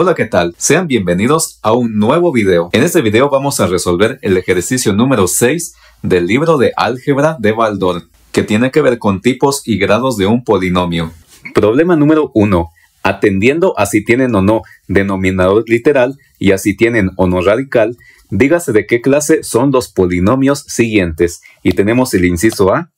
Hola, ¿qué tal? Sean bienvenidos a un nuevo video. En este video vamos a resolver el ejercicio número 6 del libro de álgebra de Baldor, que tiene que ver con tipos y grados de un polinomio. Problema número 1. Atendiendo a si tienen o no denominador literal y a si tienen o no radical, dígase de qué clase son los polinomios siguientes. Y tenemos el inciso A,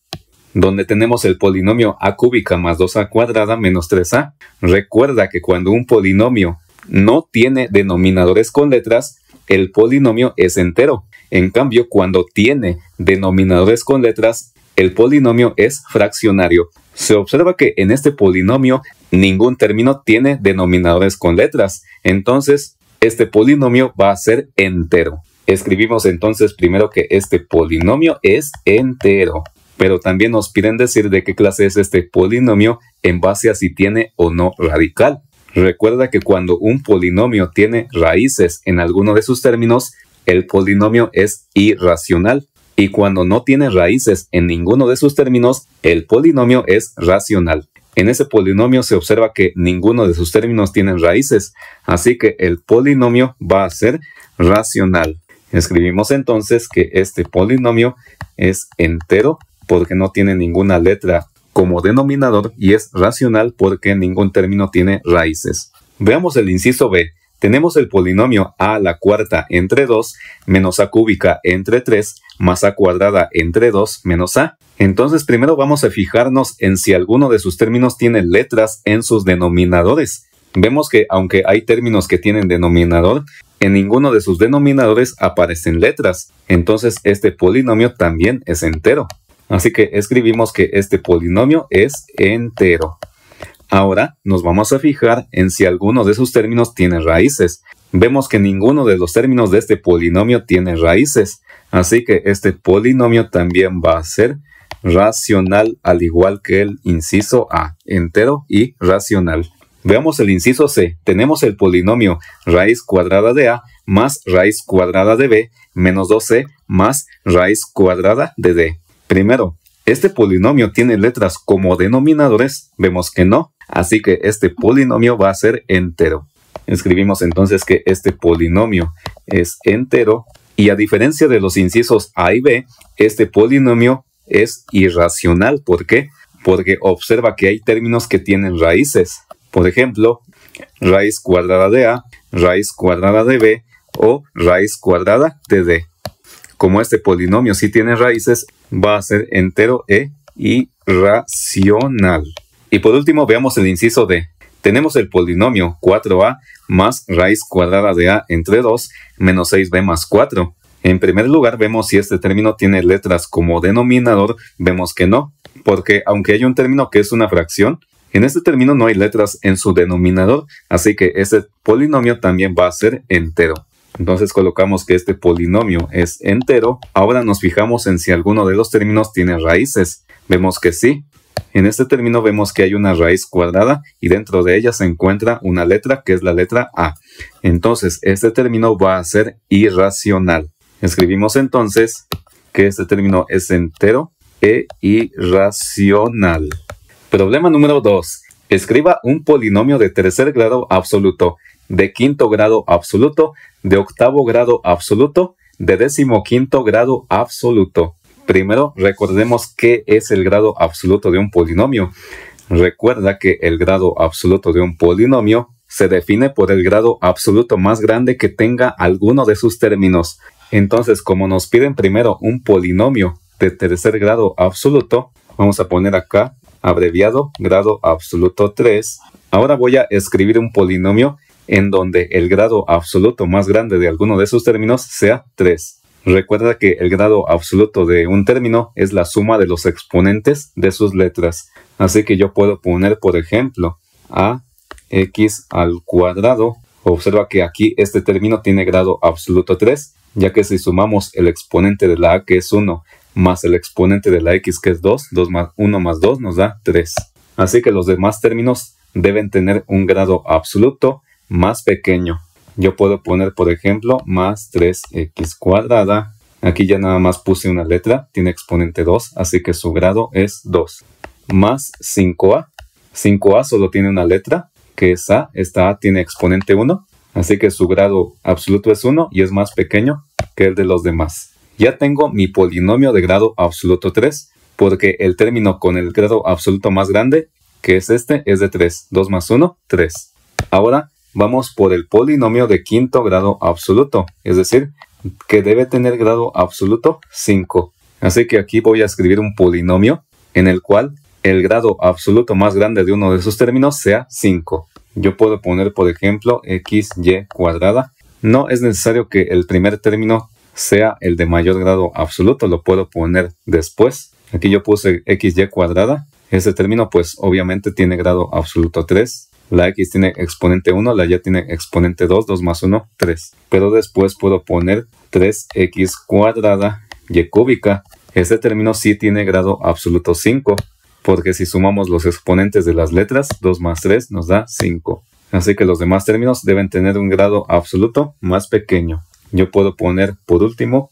donde tenemos el polinomio a cúbica más 2a cuadrada menos 3a. Recuerda que cuando un polinomio no tiene denominadores con letras, el polinomio es entero. En cambio, cuando tiene denominadores con letras, el polinomio es fraccionario. Se observa que en este polinomio ningún término tiene denominadores con letras, entonces este polinomio va a ser entero. Escribimos entonces primero que este polinomio es entero, pero también nos piden decir de qué clase es este polinomio en base a si tiene o no radical. Recuerda que cuando un polinomio tiene raíces en alguno de sus términos, el polinomio es irracional. Y cuando no tiene raíces en ninguno de sus términos, el polinomio es racional. En ese polinomio se observa que ninguno de sus términos tiene raíces, así que el polinomio va a ser racional. Escribimos entonces que este polinomio es entero porque no tiene ninguna letra como denominador y es racional porque ningún término tiene raíces. Veamos el inciso B. Tenemos el polinomio a la cuarta entre 2 menos a cúbica entre 3 más a cuadrada entre 2 menos a. Entonces primero vamos a fijarnos en si alguno de sus términos tiene letras en sus denominadores. Vemos que aunque hay términos que tienen denominador, en ninguno de sus denominadores aparecen letras. Entonces este polinomio también es entero. Así que escribimos que este polinomio es entero. Ahora nos vamos a fijar en si alguno de sus términos tiene raíces. Vemos que ninguno de los términos de este polinomio tiene raíces, así que este polinomio también va a ser racional al igual que el inciso A, entero y racional. Veamos el inciso C. Tenemos el polinomio raíz cuadrada de A más raíz cuadrada de B menos 2C más raíz cuadrada de D. Primero, este polinomio tiene letras como denominadores, vemos que no, así que este polinomio va a ser entero. Escribimos entonces que este polinomio es entero y a diferencia de los incisos A y B, este polinomio es irracional. ¿Por qué? Porque observa que hay términos que tienen raíces. Por ejemplo, raíz cuadrada de A, raíz cuadrada de B o raíz cuadrada de D. Como este polinomio sí tiene raíces, va a ser entero e irracional. Y por último, veamos el inciso D. Tenemos el polinomio 4a más raíz cuadrada de a entre 2 menos 6b más 4. En primer lugar, vemos si este término tiene letras como denominador, vemos que no, porque aunque hay un término que es una fracción, en este término no hay letras en su denominador, así que este polinomio también va a ser entero. Entonces colocamos que este polinomio es entero. Ahora nos fijamos en si alguno de los términos tiene raíces. Vemos que sí. En este término vemos que hay una raíz cuadrada y dentro de ella se encuentra una letra que es la letra A. Entonces este término va a ser irracional. Escribimos entonces que este término es entero e irracional. Problema número 2. Escriba un polinomio de tercer grado absoluto de quinto grado absoluto, de octavo grado absoluto, de décimo quinto grado absoluto. Primero, recordemos qué es el grado absoluto de un polinomio. Recuerda que el grado absoluto de un polinomio se define por el grado absoluto más grande que tenga alguno de sus términos. Entonces, como nos piden primero un polinomio de tercer grado absoluto, vamos a poner acá abreviado grado absoluto 3. Ahora voy a escribir un polinomio en donde el grado absoluto más grande de alguno de sus términos sea 3. Recuerda que el grado absoluto de un término es la suma de los exponentes de sus letras. Así que yo puedo poner, por ejemplo, a x al cuadrado. Observa que aquí este término tiene grado absoluto 3, ya que si sumamos el exponente de la a que es 1 más el exponente de la x que es 2, 2 más 1 más 2 nos da 3. Así que los demás términos deben tener un grado absoluto más pequeño. Yo puedo poner, por ejemplo, más 3x cuadrada. Aquí ya nada más puse una letra, tiene exponente 2, así que su grado es 2. Más 5a. 5a solo tiene una letra, que es a. Esta a tiene exponente 1, así que su grado absoluto es 1 y es más pequeño que el de los demás. Ya tengo mi polinomio de grado absoluto 3, porque el término con el grado absoluto más grande, que es este, es de 3. 2 más 1, 3. Ahora vamos por el polinomio de quinto grado absoluto, es decir, que debe tener grado absoluto 5. Así que aquí voy a escribir un polinomio en el cual el grado absoluto más grande de uno de sus términos sea 5. Yo puedo poner, por ejemplo, xy cuadrada. No es necesario que el primer término sea el de mayor grado absoluto, lo puedo poner después. Aquí yo puse xy cuadrada. Ese término pues obviamente tiene grado absoluto 3. La X tiene exponente 1, la Y tiene exponente 2, 2 más 1, 3. Pero después puedo poner 3X cuadrada Y cúbica. Este término sí tiene grado absoluto 5, porque si sumamos los exponentes de las letras, 2 más 3 nos da 5. Así que los demás términos deben tener un grado absoluto más pequeño. Yo puedo poner, por último,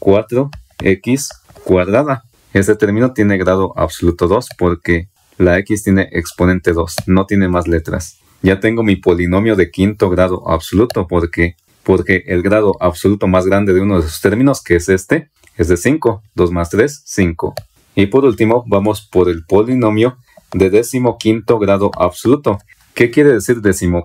4X cuadrada. Este término tiene grado absoluto 2 porque la X tiene exponente 2, no tiene más letras. Ya tengo mi polinomio de quinto grado absoluto porque porque el grado absoluto más grande de uno de sus términos, que es este, es de 5. 2 más 3, 5. Y por último, vamos por el polinomio de quinto grado absoluto. ¿Qué quiere decir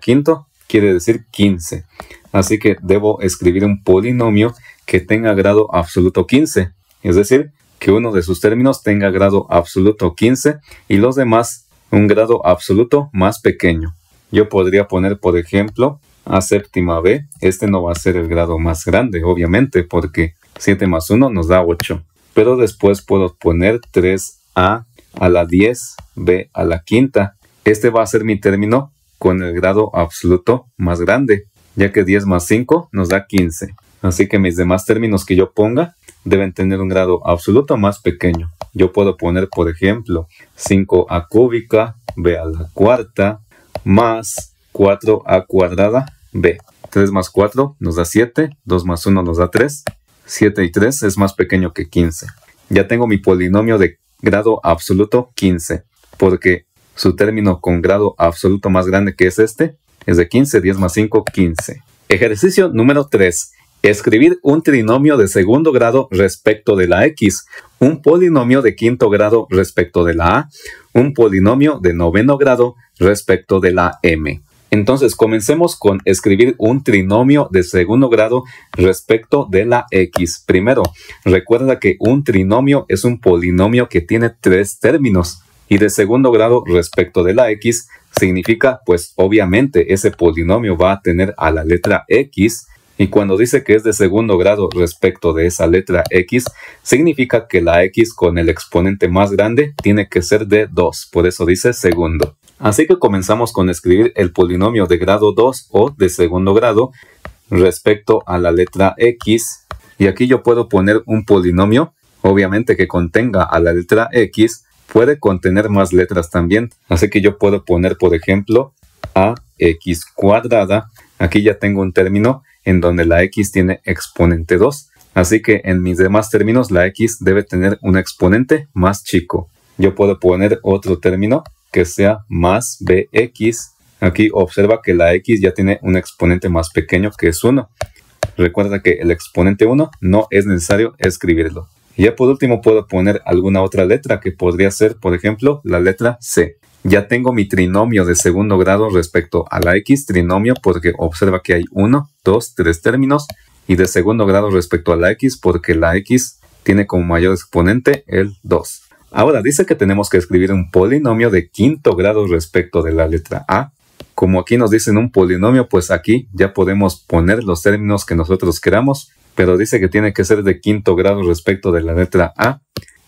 quinto? Quiere decir 15. Así que debo escribir un polinomio que tenga grado absoluto 15. Es decir, que uno de sus términos tenga grado absoluto 15 y los demás un grado absoluto más pequeño. Yo podría poner, por ejemplo, a séptima B. Este no va a ser el grado más grande, obviamente, porque 7 más 1 nos da 8. Pero después puedo poner 3A a la 10, B a la quinta. Este va a ser mi término con el grado absoluto más grande, ya que 10 más 5 nos da 15. Así que mis demás términos que yo ponga deben tener un grado absoluto más pequeño. Yo puedo poner, por ejemplo, 5a cúbica, b a la cuarta, más 4a cuadrada, b. 3 más 4 nos da 7, 2 más 1 nos da 3, 7 y 3 es más pequeño que 15. Ya tengo mi polinomio de grado absoluto 15, porque su término con grado absoluto más grande que es este es de 15, 10 más 5, 15. Ejercicio número 3. Escribir un trinomio de segundo grado respecto de la x, un polinomio de quinto grado respecto de la a, un polinomio de noveno grado respecto de la m. Entonces, comencemos con escribir un trinomio de segundo grado respecto de la x. Primero, recuerda que un trinomio es un polinomio que tiene tres términos y de segundo grado respecto de la x significa, pues obviamente ese polinomio va a tener a la letra x y cuando dice que es de segundo grado respecto de esa letra x, significa que la x con el exponente más grande tiene que ser de 2, por eso dice segundo. Así que comenzamos con escribir el polinomio de grado 2 o de segundo grado respecto a la letra x. Y aquí yo puedo poner un polinomio, obviamente que contenga a la letra x, puede contener más letras también. Así que yo puedo poner, por ejemplo, ax cuadrada. Aquí ya tengo un término en donde la x tiene exponente 2. Así que en mis demás términos la x debe tener un exponente más chico. Yo puedo poner otro término que sea más bx. Aquí observa que la x ya tiene un exponente más pequeño que es 1. Recuerda que el exponente 1 no es necesario escribirlo. Ya por último puedo poner alguna otra letra que podría ser, por ejemplo, la letra C. Ya tengo mi trinomio de segundo grado respecto a la X trinomio porque observa que hay 1, 2, 3 términos y de segundo grado respecto a la X porque la X tiene como mayor exponente el 2. Ahora dice que tenemos que escribir un polinomio de quinto grado respecto de la letra A. Como aquí nos dicen un polinomio, pues aquí ya podemos poner los términos que nosotros queramos, pero dice que tiene que ser de quinto grado respecto de la letra A.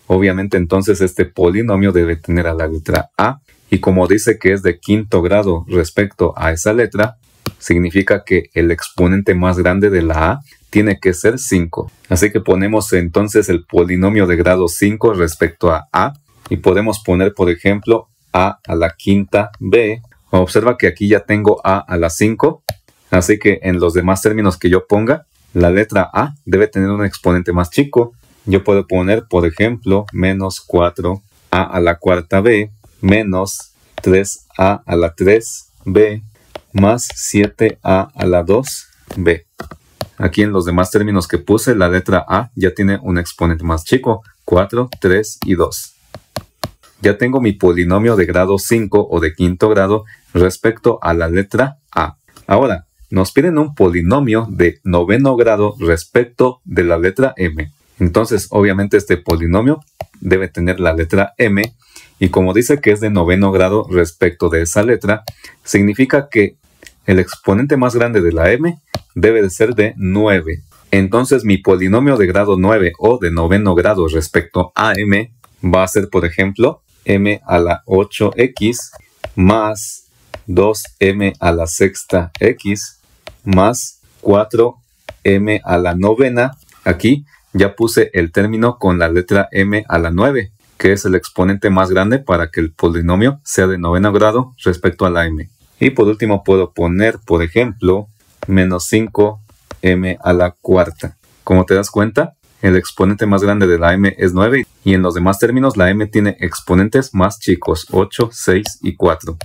Obviamente entonces este polinomio debe tener a la letra A y como dice que es de quinto grado respecto a esa letra, significa que el exponente más grande de la A tiene que ser 5. Así que ponemos entonces el polinomio de grado 5 respecto a A y podemos poner por ejemplo A a la quinta B. Observa que aquí ya tengo A a la 5, así que en los demás términos que yo ponga, la letra A debe tener un exponente más chico. Yo puedo poner por ejemplo menos 4 A a la cuarta B menos 3a a la 3b más 7a a la 2b. Aquí en los demás términos que puse, la letra a ya tiene un exponente más chico, 4, 3 y 2. Ya tengo mi polinomio de grado 5 o de quinto grado respecto a la letra a. Ahora, nos piden un polinomio de noveno grado respecto de la letra m. Entonces, obviamente este polinomio debe tener la letra m y como dice que es de noveno grado respecto de esa letra, significa que el exponente más grande de la m debe de ser de 9. Entonces mi polinomio de grado 9 o de noveno grado respecto a m va a ser, por ejemplo, m a la 8x más 2m a la sexta x más 4m a la novena. Aquí ya puse el término con la letra m a la 9 que es el exponente más grande para que el polinomio sea de noveno grado respecto a la m. Y por último puedo poner, por ejemplo, menos 5m a la cuarta. Como te das cuenta, el exponente más grande de la m es 9 y en los demás términos la m tiene exponentes más chicos, 8, 6 y 4.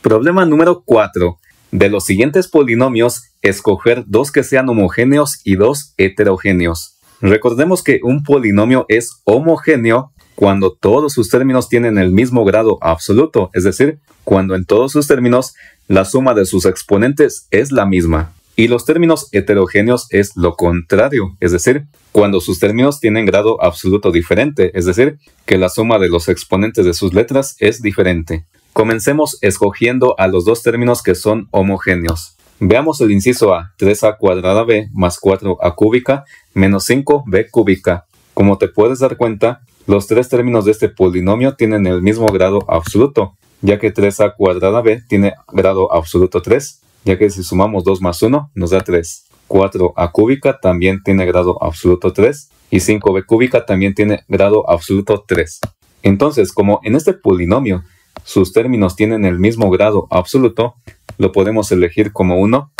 Problema número 4. De los siguientes polinomios, escoger dos que sean homogéneos y dos heterogéneos. Recordemos que un polinomio es homogéneo cuando todos sus términos tienen el mismo grado absoluto, es decir, cuando en todos sus términos la suma de sus exponentes es la misma. Y los términos heterogéneos es lo contrario, es decir, cuando sus términos tienen grado absoluto diferente, es decir, que la suma de los exponentes de sus letras es diferente. Comencemos escogiendo a los dos términos que son homogéneos. Veamos el inciso A, 3a cuadrada b más 4a cúbica menos 5b cúbica. Como te puedes dar cuenta, los tres términos de este polinomio tienen el mismo grado absoluto, ya que 3a cuadrada b tiene grado absoluto 3, ya que si sumamos 2 más 1 nos da 3. 4a cúbica también tiene grado absoluto 3 y 5b cúbica también tiene grado absoluto 3. Entonces, como en este polinomio sus términos tienen el mismo grado absoluto, lo podemos elegir como uno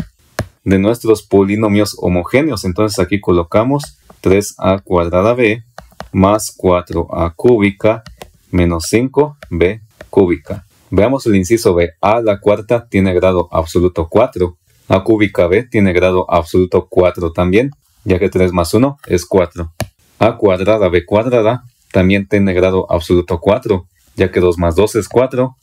de nuestros polinomios homogéneos. Entonces aquí colocamos 3a cuadrada b más 4a cúbica menos 5b cúbica. Veamos el inciso B. A la cuarta tiene grado absoluto 4. A cúbica B tiene grado absoluto 4 también, ya que 3 más 1 es 4. A cuadrada B cuadrada también tiene grado absoluto 4, ya que 2 más 2 es 4.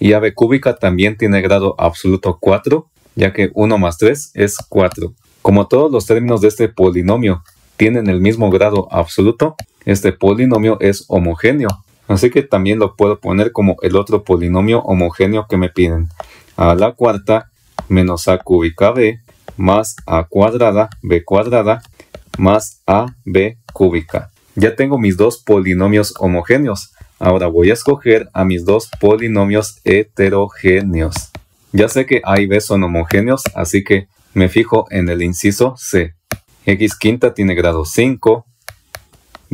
Y a b cúbica también tiene grado absoluto 4, ya que 1 más 3 es 4. Como todos los términos de este polinomio tienen el mismo grado absoluto, este polinomio es homogéneo. Así que también lo puedo poner como el otro polinomio homogéneo que me piden. A la cuarta menos a cúbica b más a cuadrada b cuadrada más a b cúbica. Ya tengo mis dos polinomios homogéneos. Ahora voy a escoger a mis dos polinomios heterogéneos. Ya sé que A y B son homogéneos, así que me fijo en el inciso C. X quinta tiene grado 5,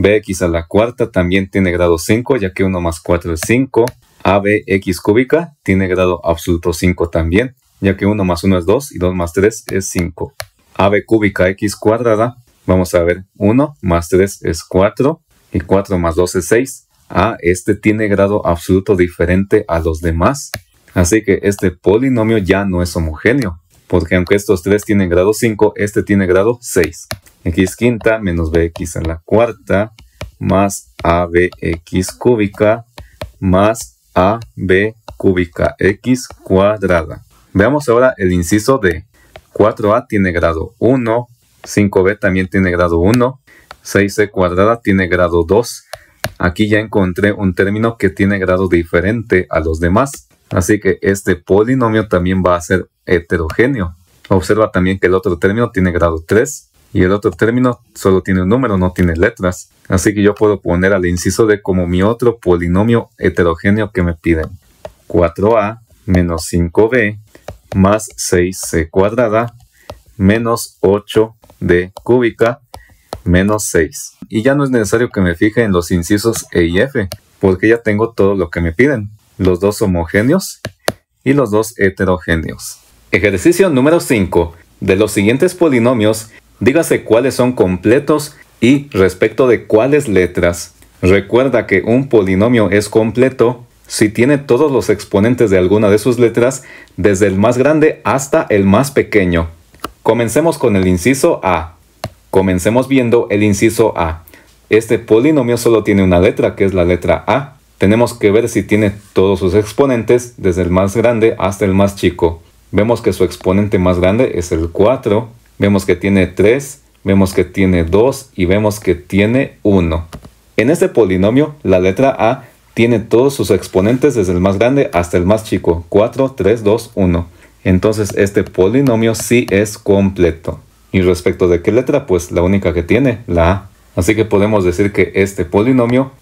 bx a la cuarta también tiene grado 5, ya que 1 más 4 es 5. abx cúbica tiene grado absoluto 5 también, ya que 1 más 1 es 2 y 2 más 3 es 5. ab cúbica x cuadrada, vamos a ver, 1 más 3 es 4 y 4 más 2 es 6. A, este tiene grado absoluto diferente a los demás. Así que este polinomio ya no es homogéneo, porque aunque estos tres tienen grado 5, este tiene grado 6 x quinta menos bx a la cuarta más abx cúbica más ab cúbica x cuadrada. Veamos ahora el inciso de 4a tiene grado 1, 5b también tiene grado 1, 6c cuadrada tiene grado 2. Aquí ya encontré un término que tiene grado diferente a los demás. Así que este polinomio también va a ser heterogéneo. Observa también que el otro término tiene grado 3 y el otro término solo tiene un número, no tiene letras. Así que yo puedo poner al inciso D como mi otro polinomio heterogéneo que me piden. 4A menos 5B más 6C cuadrada menos 8D cúbica menos 6. Y ya no es necesario que me fije en los incisos E y F, porque ya tengo todo lo que me piden. Los dos homogéneos y los dos heterogéneos. Ejercicio número 5. De los siguientes polinomios, Dígase cuáles son completos y respecto de cuáles letras. Recuerda que un polinomio es completo si tiene todos los exponentes de alguna de sus letras, desde el más grande hasta el más pequeño. Comencemos con el inciso A. Comencemos viendo el inciso A. Este polinomio solo tiene una letra, que es la letra A. Tenemos que ver si tiene todos sus exponentes, desde el más grande hasta el más chico. Vemos que su exponente más grande es el 4, vemos que tiene 3, vemos que tiene 2 y vemos que tiene 1. En este polinomio, la letra A tiene todos sus exponentes desde el más grande hasta el más chico, 4, 3, 2, 1. Entonces este polinomio sí es completo. Y respecto de qué letra, pues la única que tiene, la A. Así que podemos decir que este polinomio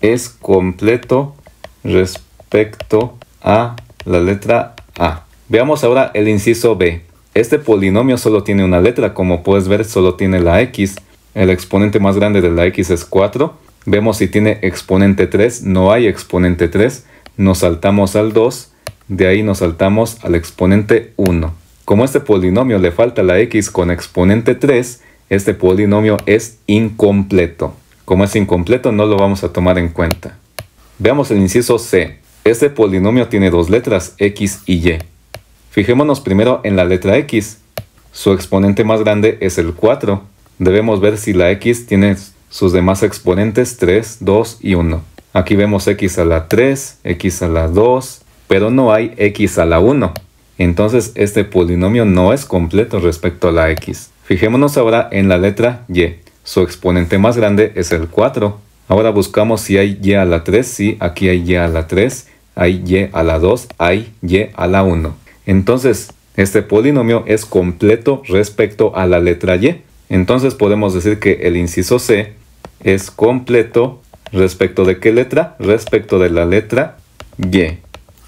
es completo respecto a la letra A. Veamos ahora el inciso B. Este polinomio solo tiene una letra, como puedes ver solo tiene la x. El exponente más grande de la x es 4. Vemos si tiene exponente 3, no hay exponente 3. Nos saltamos al 2, de ahí nos saltamos al exponente 1. Como a este polinomio le falta la x con exponente 3, este polinomio es incompleto. Como es incompleto no lo vamos a tomar en cuenta. Veamos el inciso C. Este polinomio tiene dos letras, x y y. Fijémonos primero en la letra x. Su exponente más grande es el 4. Debemos ver si la x tiene sus demás exponentes 3, 2 y 1. Aquí vemos x a la 3, x a la 2, pero no hay x a la 1. Entonces este polinomio no es completo respecto a la x. Fijémonos ahora en la letra y. Su exponente más grande es el 4. Ahora buscamos si hay y a la 3. Sí, aquí hay y a la 3, hay y a la 2, hay y a la 1. Entonces, este polinomio es completo respecto a la letra y. Entonces podemos decir que el inciso C es completo respecto de qué letra? Respecto de la letra y.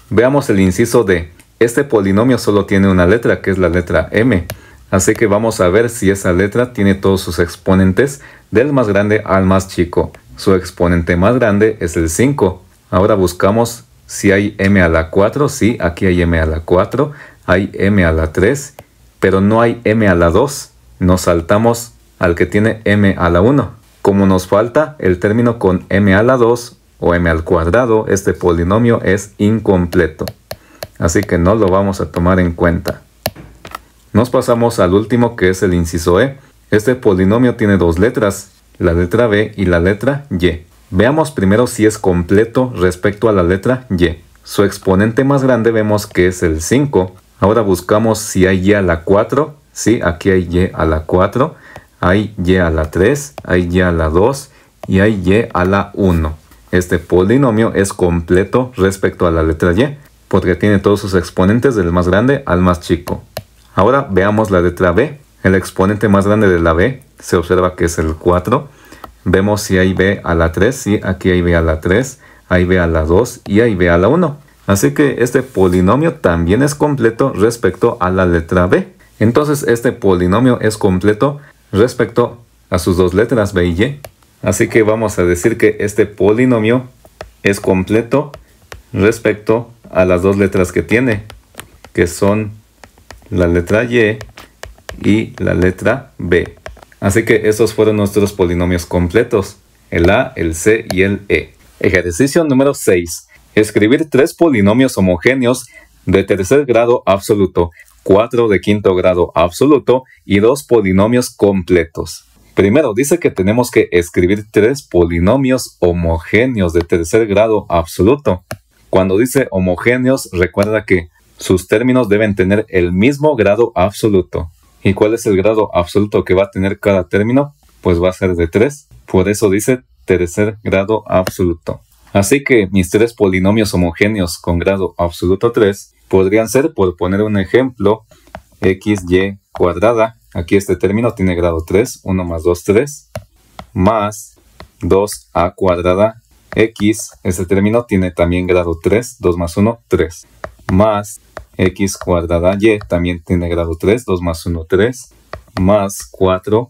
Veamos el inciso D. Este polinomio solo tiene una letra, que es la letra m. Así que vamos a ver si esa letra tiene todos sus exponentes del más grande al más chico. Su exponente más grande es el 5. Ahora buscamos si hay m a la 4, sí, aquí hay m a la 4, hay m a la 3, pero no hay m a la 2. Nos saltamos al que tiene m a la 1. Como nos falta el término con m a la 2 o m al cuadrado, este polinomio es incompleto. Así que no lo vamos a tomar en cuenta. Nos pasamos al último que es el inciso e. Este polinomio tiene dos letras, la letra b y la letra y. Veamos primero si es completo respecto a la letra Y. Su exponente más grande vemos que es el 5. Ahora buscamos si hay Y a la 4. Sí, aquí hay Y a la 4. Hay Y a la 3. Hay Y a la 2. Y hay Y a la 1. Este polinomio es completo respecto a la letra Y. Porque tiene todos sus exponentes del más grande al más chico. Ahora veamos la letra B. El exponente más grande de la B se observa que es el 4. Vemos si hay B a la 3, sí, aquí hay B a la 3, hay B a la 2 y hay B a la 1. Así que este polinomio también es completo respecto a la letra B. Entonces este polinomio es completo respecto a sus dos letras B y Y. Así que vamos a decir que este polinomio es completo respecto a las dos letras que tiene, que son la letra Y y la letra B. Así que esos fueron nuestros polinomios completos, el A, el C y el E. Ejercicio número 6. Escribir tres polinomios homogéneos de tercer grado absoluto, cuatro de quinto grado absoluto y dos polinomios completos. Primero, dice que tenemos que escribir tres polinomios homogéneos de tercer grado absoluto. Cuando dice homogéneos, recuerda que sus términos deben tener el mismo grado absoluto. ¿Y cuál es el grado absoluto que va a tener cada término? Pues va a ser de 3. Por eso dice tercer grado absoluto. Así que mis tres polinomios homogéneos con grado absoluto 3 podrían ser, por poner un ejemplo, xy cuadrada. Aquí este término tiene grado 3, 1 más 2, 3, más 2a cuadrada x. Este término tiene también grado 3, 2 más 1, 3, más x cuadrada y también tiene grado 3, 2 más 1, 3, más 4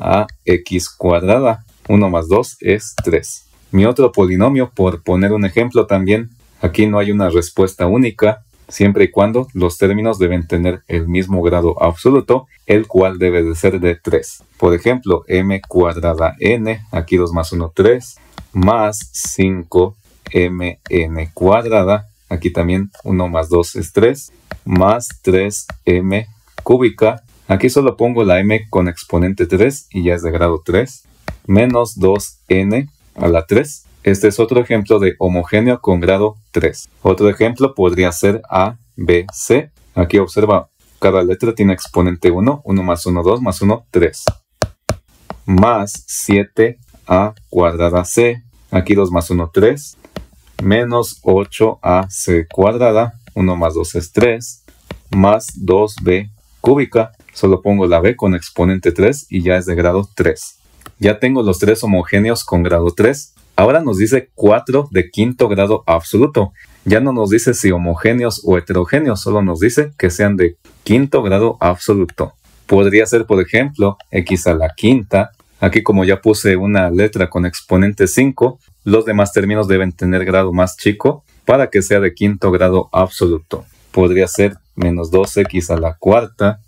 a x cuadrada. 1 más 2 es 3. Mi otro polinomio, por poner un ejemplo también, aquí no hay una respuesta única, siempre y cuando los términos deben tener el mismo grado absoluto, el cual debe de ser de 3. Por ejemplo, m cuadrada n, aquí 2 más 1, 3, más 5 mn cuadrada, Aquí también 1 más 2 es 3, más 3m cúbica. Aquí solo pongo la m con exponente 3 y ya es de grado 3. Menos 2n a la 3. Este es otro ejemplo de homogéneo con grado 3. Otro ejemplo podría ser a, b, c. Aquí observa, cada letra tiene exponente 1, 1 más 1, 2 más 1, 3. Más 7a cuadrada c. Aquí 2 más 1, 3 menos 8ac cuadrada, 1 más 2 es 3, más 2b cúbica. Solo pongo la b con exponente 3 y ya es de grado 3. Ya tengo los tres homogéneos con grado 3. Ahora nos dice 4 de quinto grado absoluto. Ya no nos dice si homogéneos o heterogéneos, solo nos dice que sean de quinto grado absoluto. Podría ser, por ejemplo, x a la quinta. Aquí como ya puse una letra con exponente 5, los demás términos deben tener grado más chico para que sea de quinto grado absoluto. Podría ser menos 2x a la cuarta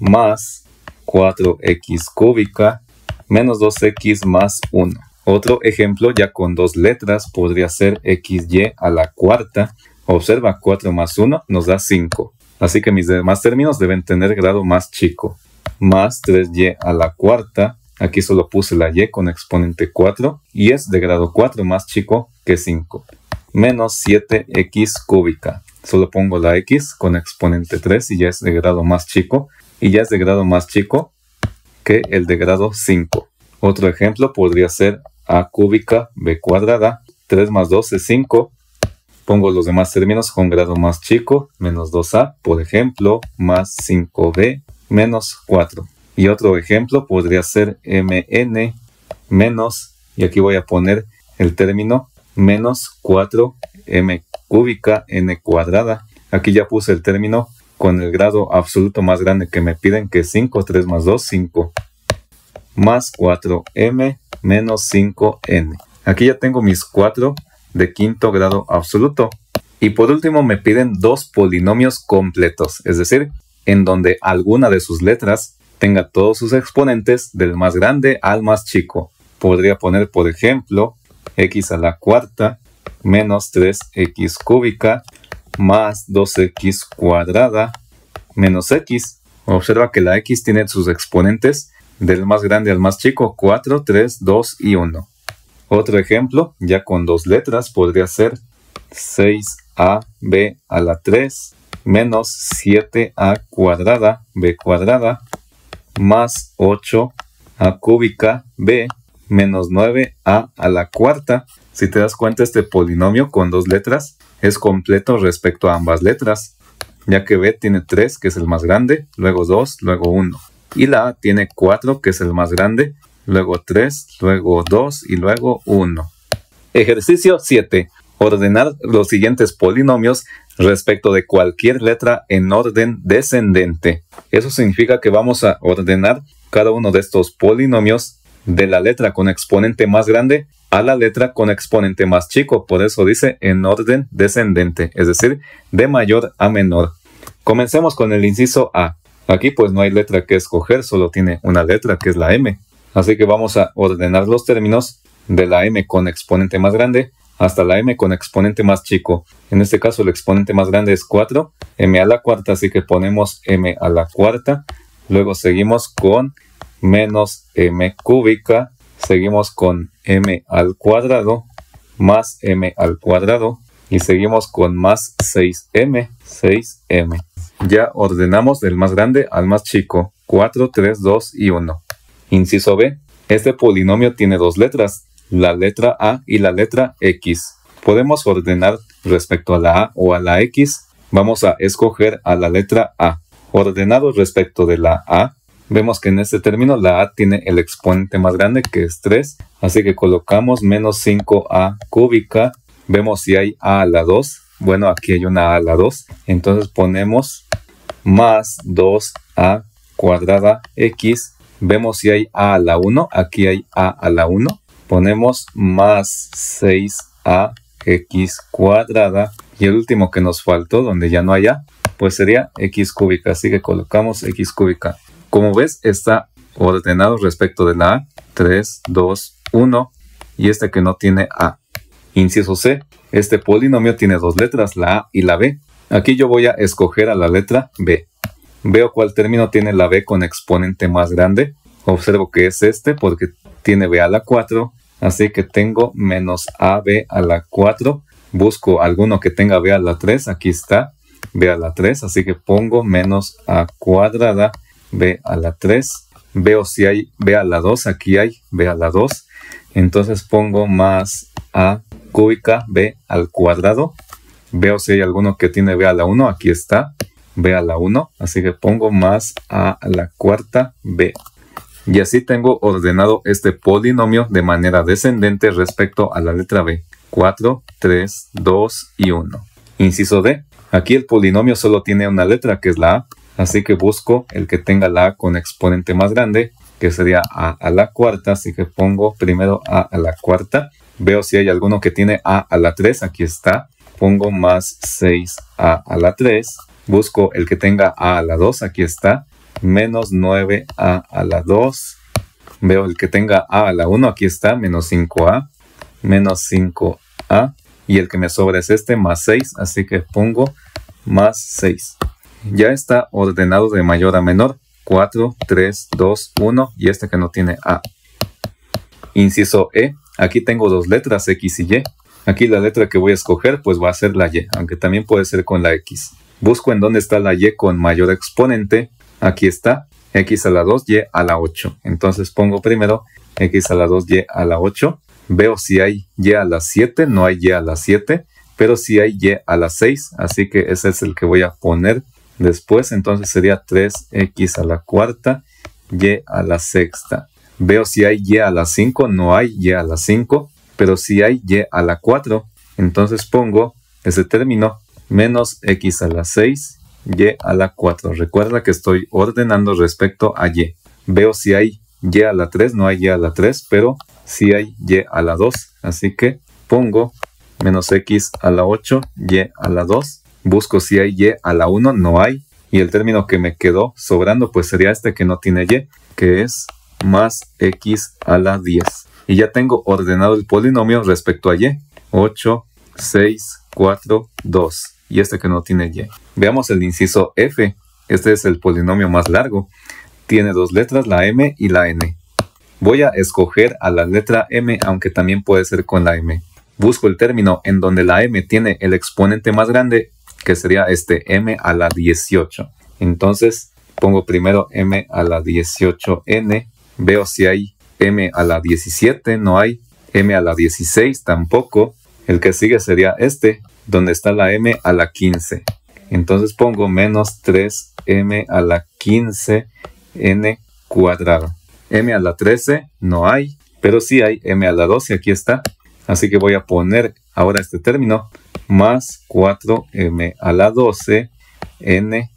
más 4x cúbica menos 2x más 1. Otro ejemplo ya con dos letras podría ser xy a la cuarta. Observa 4 más 1 nos da 5. Así que mis demás términos deben tener grado más chico. Más 3y a la cuarta Aquí solo puse la y con exponente 4 y es de grado 4 más chico que 5. Menos 7x cúbica. Solo pongo la x con exponente 3 y ya es de grado más chico. Y ya es de grado más chico que el de grado 5. Otro ejemplo podría ser a cúbica b cuadrada. 3 más 2 es 5. Pongo los demás términos con grado más chico, menos 2a, por ejemplo, más 5b, menos 4. Y otro ejemplo podría ser mn menos, y aquí voy a poner el término menos 4m cúbica n cuadrada. Aquí ya puse el término con el grado absoluto más grande que me piden, que es 5, 3 más 2, 5, más 4m menos 5n. Aquí ya tengo mis 4 de quinto grado absoluto. Y por último me piden dos polinomios completos, es decir, en donde alguna de sus letras tenga todos sus exponentes del más grande al más chico. Podría poner, por ejemplo, x a la cuarta menos 3x cúbica más 2x cuadrada menos x. Observa que la x tiene sus exponentes del más grande al más chico, 4, 3, 2 y 1. Otro ejemplo, ya con dos letras, podría ser 6ab a la 3 menos 7a cuadrada b cuadrada más 8 a cúbica b menos 9a a la cuarta. Si te das cuenta, este polinomio con dos letras es completo respecto a ambas letras, ya que b tiene 3, que es el más grande, luego 2, luego 1. Y la a tiene 4, que es el más grande, luego 3, luego 2 y luego 1. Ejercicio 7. Ordenar los siguientes polinomios respecto de cualquier letra en orden descendente. Eso significa que vamos a ordenar cada uno de estos polinomios de la letra con exponente más grande a la letra con exponente más chico. Por eso dice en orden descendente, es decir, de mayor a menor. Comencemos con el inciso A. Aquí pues no hay letra que escoger, solo tiene una letra que es la M. Así que vamos a ordenar los términos de la M con exponente más grande hasta la m con exponente más chico. En este caso el exponente más grande es 4, m a la cuarta, así que ponemos m a la cuarta. Luego seguimos con menos m cúbica, seguimos con m al cuadrado, más m al cuadrado, y seguimos con más 6m, 6m. Ya ordenamos del más grande al más chico, 4, 3, 2 y 1. Inciso B, este polinomio tiene dos letras, la letra A y la letra X. Podemos ordenar respecto a la A o a la X. Vamos a escoger a la letra A. Ordenado respecto de la A, vemos que en este término la A tiene el exponente más grande que es 3, así que colocamos menos 5A cúbica. Vemos si hay A a la 2. Bueno, aquí hay una A a la 2. Entonces ponemos más 2A cuadrada X. Vemos si hay A a la 1. Aquí hay A a la 1. Ponemos más 6ax cuadrada. Y el último que nos faltó, donde ya no hay a, pues sería x cúbica. Así que colocamos x cúbica. Como ves, está ordenado respecto de la a. 3, 2, 1. Y este que no tiene a. Inciso C. Este polinomio tiene dos letras, la a y la b. Aquí yo voy a escoger a la letra b. Veo cuál término tiene la b con exponente más grande. Observo que es este porque tiene b a la 4 Así que tengo menos AB a la 4. Busco alguno que tenga B a la 3. Aquí está B a la 3. Así que pongo menos A cuadrada B a la 3. Veo si hay B a la 2. Aquí hay B a la 2. Entonces pongo más A cúbica B al cuadrado. Veo si hay alguno que tiene B a la 1. Aquí está B a la 1. Así que pongo más A a la cuarta B y así tengo ordenado este polinomio de manera descendente respecto a la letra B. 4, 3, 2 y 1. Inciso D. Aquí el polinomio solo tiene una letra que es la A, así que busco el que tenga la A con exponente más grande, que sería A a la cuarta, así que pongo primero A a la cuarta. Veo si hay alguno que tiene A a la 3, aquí está. Pongo más 6A a la 3. Busco el que tenga A a la 2, aquí está menos 9a a la 2. Veo el que tenga a a la 1, aquí está, menos 5a, menos 5a. Y el que me sobra es este, más 6, así que pongo más 6. Ya está ordenado de mayor a menor, 4, 3, 2, 1 y este que no tiene a. Inciso E, aquí tengo dos letras, X y Y. Aquí la letra que voy a escoger pues va a ser la Y, aunque también puede ser con la X. Busco en dónde está la Y con mayor exponente aquí está, x a la 2, y a la 8. Entonces pongo primero x a la 2, y a la 8. Veo si hay y a la 7, no hay y a la 7, pero si hay y a la 6, así que ese es el que voy a poner después. Entonces sería 3x a la cuarta, y a la sexta. Veo si hay y a la 5, no hay y a la 5, pero si hay y a la 4, entonces pongo ese término menos x a la 6 y a la 4. Recuerda que estoy ordenando respecto a y. Veo si hay y a la 3, no hay y a la 3, pero si sí hay y a la 2. Así que pongo menos x a la 8, y a la 2. Busco si hay y a la 1, no hay. Y el término que me quedó sobrando pues sería este que no tiene y, que es más x a la 10. Y ya tengo ordenado el polinomio respecto a y. 8, 6, 4, 2. Y este que no tiene y. Veamos el inciso f. Este es el polinomio más largo. Tiene dos letras, la m y la n. Voy a escoger a la letra m, aunque también puede ser con la m. Busco el término en donde la m tiene el exponente más grande, que sería este m a la 18. Entonces pongo primero m a la 18n. Veo si hay m a la 17, no hay. m a la 16 tampoco. El que sigue sería este, donde está la m a la 15. Entonces pongo menos 3m a la 15n cuadrado. m a la 13 no hay, pero sí hay m a la 12, aquí está. Así que voy a poner ahora este término más 4m a la 12 n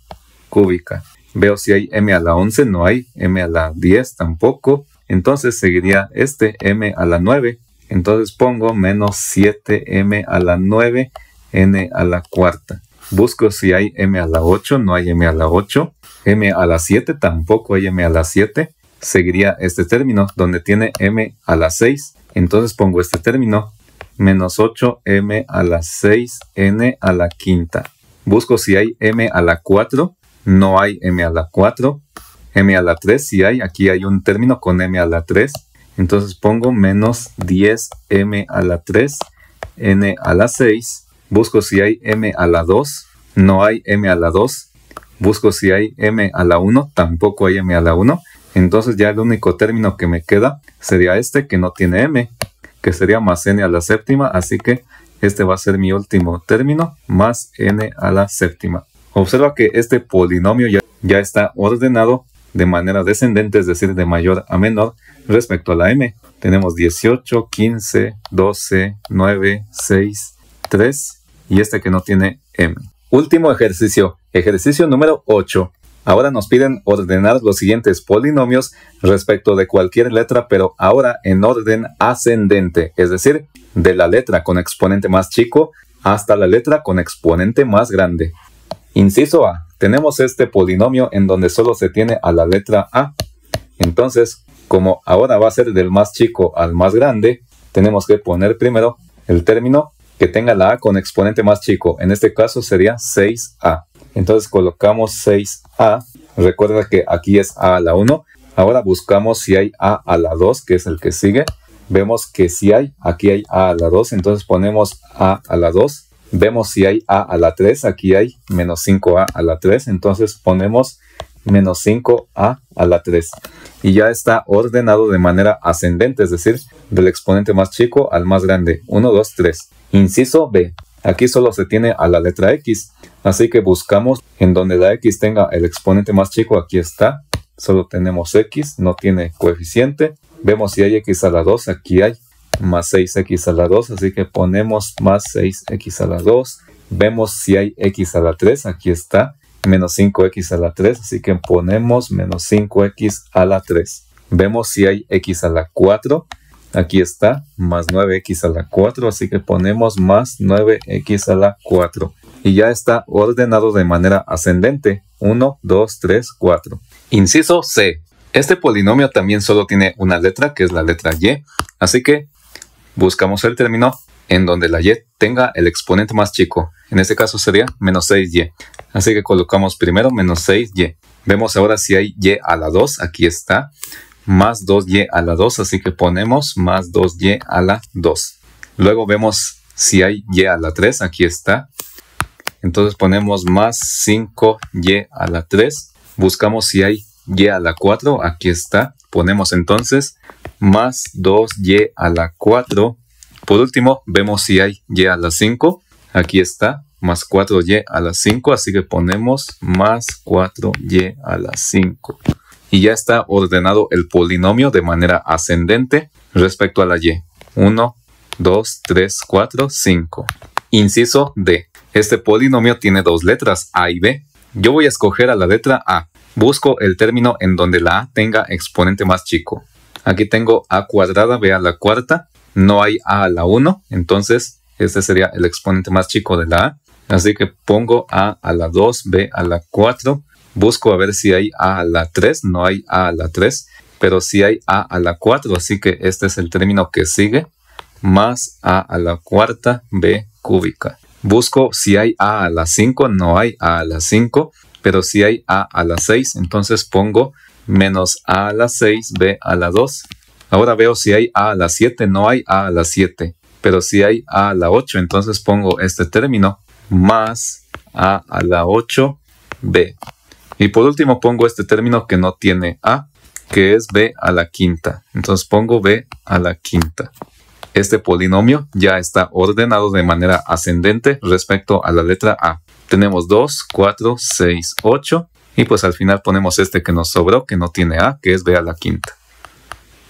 cúbica. Veo si hay m a la 11, no hay, m a la 10 tampoco. Entonces seguiría este m a la 9. Entonces pongo menos 7m a la 9 n a la cuarta. Busco si hay m a la 8, no hay m a la 8. m a la 7, tampoco hay m a la 7. Seguiría este término donde tiene m a la 6. Entonces pongo este término, menos 8m a la 6, n a la quinta. Busco si hay m a la 4, no hay m a la 4. m a la 3, si hay, aquí hay un término con m a la 3. Entonces pongo menos 10m a la 3, n a la 6 Busco si hay m a la 2, no hay m a la 2. Busco si hay m a la 1, tampoco hay m a la 1. Entonces ya el único término que me queda sería este que no tiene m, que sería más n a la séptima, así que este va a ser mi último término, más n a la séptima. Observa que este polinomio ya, está ordenado de manera descendente, es decir, de mayor a menor, respecto a la m. Tenemos 18, 15, 12, 9, 6, 3, y este que no tiene M. Último ejercicio, ejercicio número 8. Ahora nos piden ordenar los siguientes polinomios respecto de cualquier letra, pero ahora en orden ascendente, es decir, de la letra con exponente más chico hasta la letra con exponente más grande. Inciso A. Tenemos este polinomio en donde solo se tiene a la letra A. Entonces, como ahora va a ser del más chico al más grande, tenemos que poner primero el término que tenga la A con exponente más chico. En este caso sería 6A. Entonces colocamos 6A. Recuerda que aquí es A a la 1. Ahora buscamos si hay A a la 2, que es el que sigue. Vemos que si hay, aquí hay A a la 2. Entonces ponemos A a la 2. Vemos si hay A a la 3. Aquí hay menos 5A a la 3. Entonces ponemos menos 5a a la 3. Y ya está ordenado de manera ascendente, es decir, del exponente más chico al más grande. 1, 2, 3. Inciso B. Aquí solo se tiene a la letra x, así que buscamos en donde la x tenga el exponente más chico, aquí está, solo tenemos x, no tiene coeficiente, vemos si hay x a la 2, aquí hay más 6x a la 2, así que ponemos más 6x a la 2, vemos si hay x a la 3, aquí está, menos 5x a la 3, así que ponemos menos 5x a la 3, vemos si hay x a la 4, Aquí está, más 9x a la 4, así que ponemos más 9x a la 4. Y ya está ordenado de manera ascendente, 1, 2, 3, 4. Inciso C. Este polinomio también solo tiene una letra, que es la letra y, así que buscamos el término en donde la y tenga el exponente más chico. En este caso sería menos 6y. Así que colocamos primero menos 6y. Vemos ahora si hay y a la 2, aquí está más 2y a la 2, así que ponemos más 2y a la 2. Luego vemos si hay y a la 3, aquí está. Entonces ponemos más 5y a la 3. Buscamos si hay y a la 4, aquí está. Ponemos entonces más 2y a la 4. Por último, vemos si hay y a la 5. Aquí está, más 4y a la 5, así que ponemos más 4y a la 5 y ya está ordenado el polinomio de manera ascendente respecto a la y. 1, 2, 3, 4, 5. Inciso D. Este polinomio tiene dos letras, A y B. Yo voy a escoger a la letra A. Busco el término en donde la A tenga exponente más chico. Aquí tengo A cuadrada, B a la cuarta. No hay A a la 1, entonces este sería el exponente más chico de la A. Así que pongo A a la 2, B a la 4, busco a ver si hay a a la 3, no hay a a la 3, pero sí hay a a la 4, así que este es el término que sigue, más a a la cuarta b cúbica. Busco si hay a a la 5, no hay a a la 5, pero si hay a a la 6, entonces pongo menos a a la 6, b a la 2. Ahora veo si hay a a la 7, no hay a a la 7, pero si hay a a la 8, entonces pongo este término más a a la 8, b. Y por último pongo este término que no tiene A, que es B a la quinta. Entonces pongo B a la quinta. Este polinomio ya está ordenado de manera ascendente respecto a la letra A. Tenemos 2, 4, 6, 8 y pues al final ponemos este que nos sobró, que no tiene A, que es B a la quinta.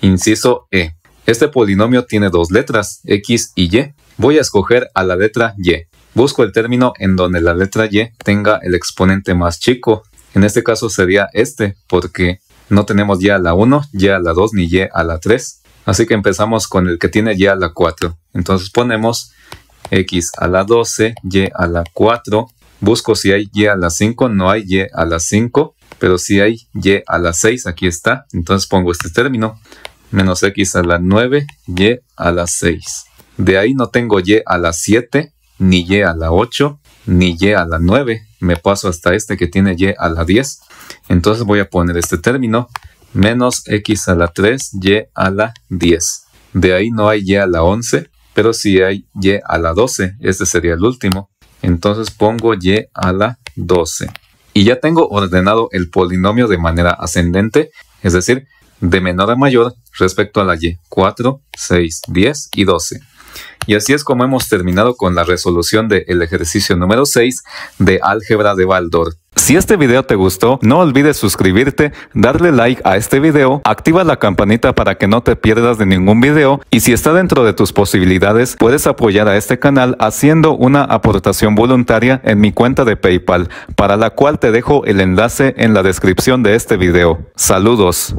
Inciso E. Este polinomio tiene dos letras, X y Y. Voy a escoger a la letra Y. Busco el término en donde la letra Y tenga el exponente más chico en este caso sería este, porque no tenemos ya la 1, ya la 2, ni ya a la 3. Así que empezamos con el que tiene ya la 4. Entonces ponemos x a la 12, y a la 4. Busco si hay y a la 5, no hay y a la 5, pero si hay y a la 6, aquí está. Entonces pongo este término, menos x a la 9, y a la 6. De ahí no tengo y a la 7, ni y a la 8, ni y a la 9, me paso hasta este que tiene y a la 10. Entonces voy a poner este término, menos x a la 3, y a la 10. De ahí no hay y a la 11, pero si hay y a la 12, este sería el último. Entonces pongo y a la 12. Y ya tengo ordenado el polinomio de manera ascendente, es decir, de menor a mayor respecto a la y, 4, 6, 10 y 12. Y así es como hemos terminado con la resolución del ejercicio número 6 de álgebra de Baldor. Si este video te gustó, no olvides suscribirte, darle like a este video, activa la campanita para que no te pierdas de ningún video y si está dentro de tus posibilidades, puedes apoyar a este canal haciendo una aportación voluntaria en mi cuenta de PayPal, para la cual te dejo el enlace en la descripción de este video. Saludos.